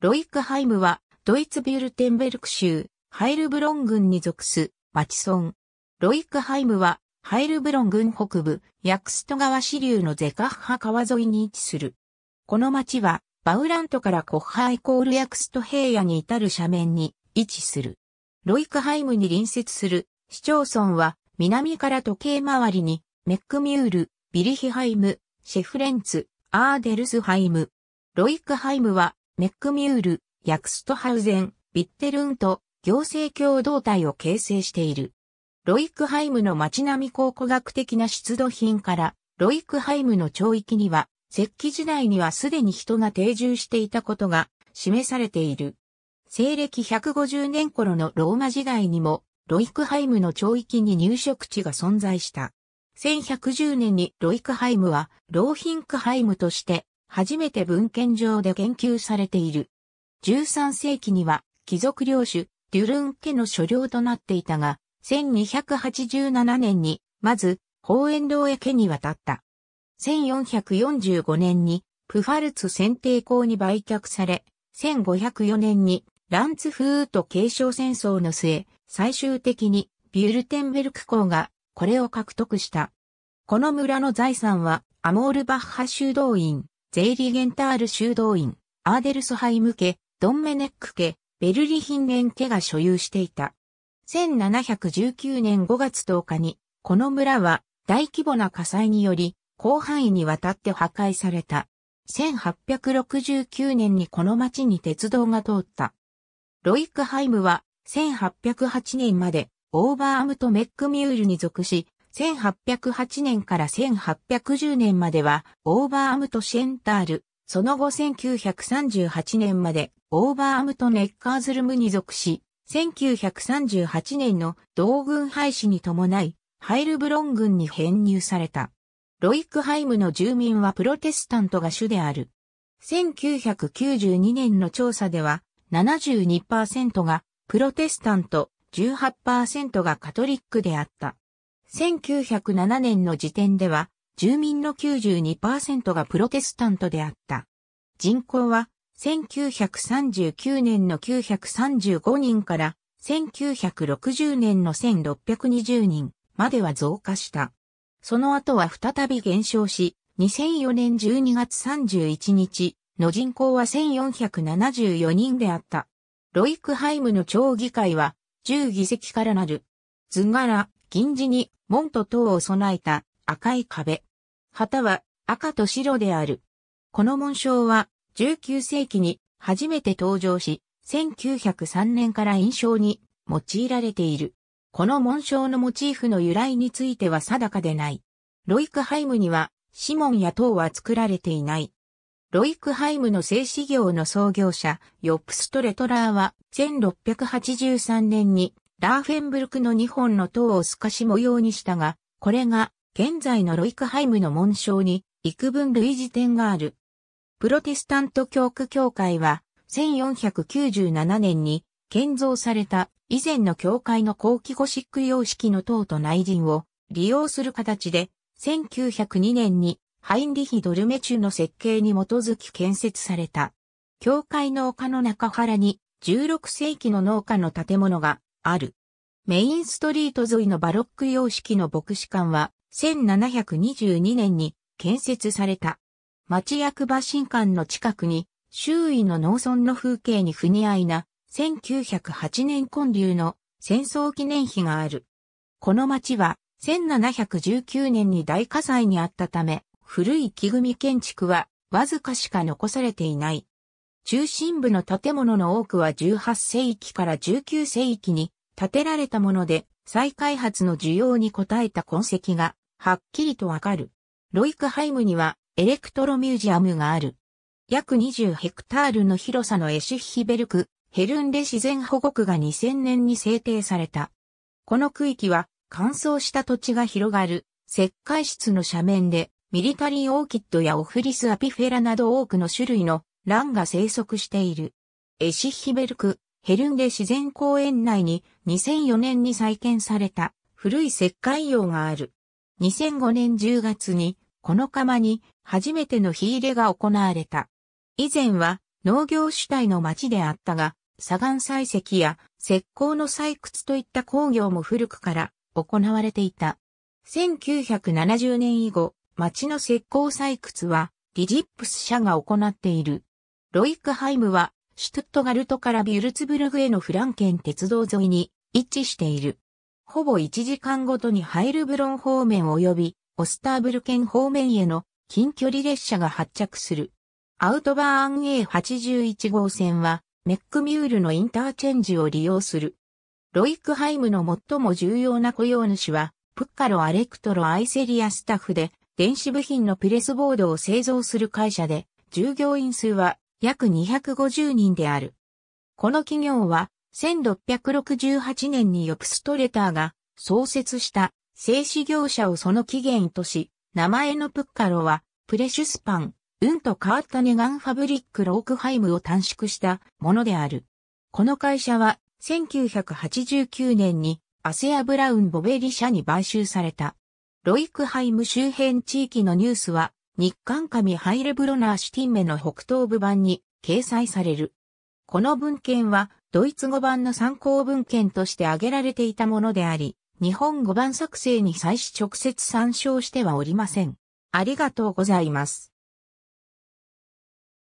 ロイックハイムは、ドイツビュルテンベルク州、ハイルブロン郡に属す、町村。ロイックハイムは、ハイルブロン郡北部、ヤクスト川支流のゼカッハ川沿いに位置する。この町は、バウラントからコッハイコールヤクスト平野に至る斜面に位置する。ロイクハイムに隣接する市町村は、南から時計回りに、メックミュール、ビリヒハイム、シェフレンツ、アーデルスハイム。ロイクハイムは、メックミュール、ヤクストハウゼン、ビッテルンと行政共同体を形成している。ロイクハイムの街並み考古学的な出土品から、ロイクハイムの町域には、石器時代にはすでに人が定住していたことが示されている。西暦150年頃のローマ時代にも、ロイクハイムの町域に入植地が存在した。1110年にロイクハイムは、ローヒンクハイムとして初めて文献上で言及されている。13世紀には貴族領主、デュルン家の所領となっていたが、1287年に、まず、ホーエンー家に渡った。1445年に、プファルツ選定校に売却され、1504年に、ランツフート継承戦争の末、最終的に、ビュルテンベルク校が、これを獲得した。この村の財産は、アモールバッハ修道院、ゼイリゲンタール修道院、アーデルスハイム家、ドンメネック家、ベルリヒンゲン家が所有していた。1719年5月10日に、この村は大規模な火災により、広範囲にわたって破壊された。1869年にこの町に鉄道が通った。ロイックハイムは1808年までオーバーアムとメックミュールに属し、1808年から1810年までは、オーバーアムトシェンタール、その後1938年まで、オーバーアムトネッカーズルムに属し、1938年の同軍廃止に伴い、ハイルブロン軍に編入された。ロイクハイムの住民はプロテスタントが主である。1992年の調査では72%がプロテスタント、18%がカトリックであった。1907年の時点では、住民の92%がプロテスタントであった。人口は、1939年の935人から、1960年の1620人までは増加した。その後は再び減少し、2004年12月31日の人口は1474人であった。ロイクハイムの町議会は10議席からなる。図柄、銀地に門と塔を備えた赤い壁。旗は赤と白である。この紋章は19世紀に初めて登場し、1903年から印象に用いられている。この紋章のモチーフの由来については定かでない。ロイクハイムには、シモンや塔は作られていない。ロイクハイムの製紙業の創業者、ヨップストレトラーは、1683年にラーフェンブルクの2本の塔を透かし模様にしたが、これが現在のロイクハイムの紋章に幾分類似点がある。プロテスタント教区教会は1497年に建造された以前の教会の後期ゴシック様式の塔と内陣を利用する形で1902年にハインリヒ・ドルメチュの設計に基づき建設された。教会の丘の中原に16世紀の農家の建物がある。メインストリート沿いのバロック様式の牧師館は1722年に建設された。町役場新館の近くに周囲の農村の風景に不似合いな1908年建立の戦争記念碑がある。この町は1719年に大火災にあったため、古い木組建築はわずかしか残されていない。中心部の建物の多くは18世紀から19世紀に建てられたもので、再開発の需要に応えた痕跡が、はっきりとわかる。ロイクハイムには、エレクトロミュージアムがある。約20ヘクタールの広さのエシヒベルク、ヘルンレ自然保護区が2000年に制定された。この区域は、乾燥した土地が広がる、石灰質の斜面で、ミリタリーオーキッドやオフリスアピフェラなど多くの種類のンが生息している。エシヒベルク、ヘルンデ自然公園内に2004年に再建された古い石灰窯がある。2005年10月にこの窯に初めての火入れが行われた。以前は農業主体の町であったが、砂岩採石や石膏の採掘といった工業も古くから行われていた。1970年以後、町の石膏採掘はリジップス社が行っている。ロイクハイムはシュトットガルトからビュルツブルグへのフランケン鉄道沿いに位置している。ほぼ1時間ごとにハイルブロン方面及びオスターブルケン方面への近距離列車が発着する。アウトバーン A81 号線はメックミュールのインターチェンジを利用する。ロイクハイムの最も重要な雇用主はプッカロ・アレクトロ・アイセリアスタッフで電子部品のプレスボードを製造する会社で従業員数は約250人である。この企業は、1668年にヨプストレターが創設した製紙業者をその起源とし、名前のプッカロは、プレシュスパン、うんと変わったネガンファブリックロークハイムを短縮したものである。この会社は、1989年にアセア・ブラウン・ボベリ社に買収された。ロイクハイム周辺地域のニュースは日刊紙ハイレブロナーシュティンメの北東部版に掲載される。この文献はドイツ語版の参考文献として挙げられていたものであり、日本語版作成に際し直接参照してはおりません。ありがとうございます。